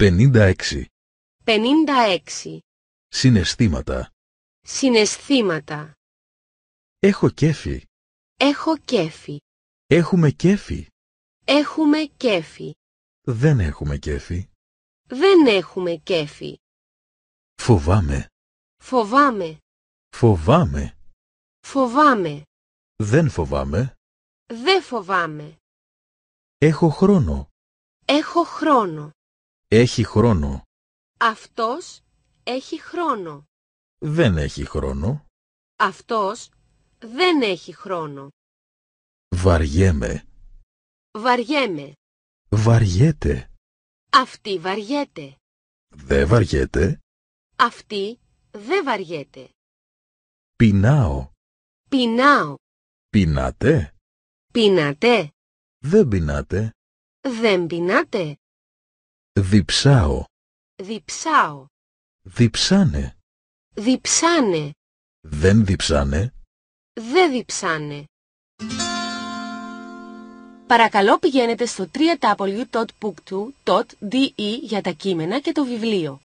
56. 56. Συναισθήματα. Συναισθήματα. Έχω κέφι. Έχω κέφι. Έχουμε κέφι. Έχουμε κέφι. Δεν έχουμε κέφι. Δεν έχουμε κέφι. Φοβάμαι. Φοβάμαι. Φοβάμαι. Φοβάμαι. Δεν φοβάμαι. Δεν φοβάμαι. Έχω χρόνο. Έχω χρόνο. Έχει χρόνο. Αυτός έχει χρόνο. Δεν έχει χρόνο. Αυτός δεν έχει χρόνο. Βαριέμαι. Βαριέμαι. Βαριέται. Αυτή βαριέται. Δεν βαριέται. Αυτή δεν βαριέται. Πεινάω. Πεινάω. Πεινάτε. Πεινάτε. Δεν πεινάτε. Δεν πεινάτε. Διψάω. Διψάω. Διψάνε. Διψάνε. Δεν διψάνε. Δεν διψάνε. Παρακαλώ πηγαίνετε στο wwwbook για τα κείμενα και το βιβλίο.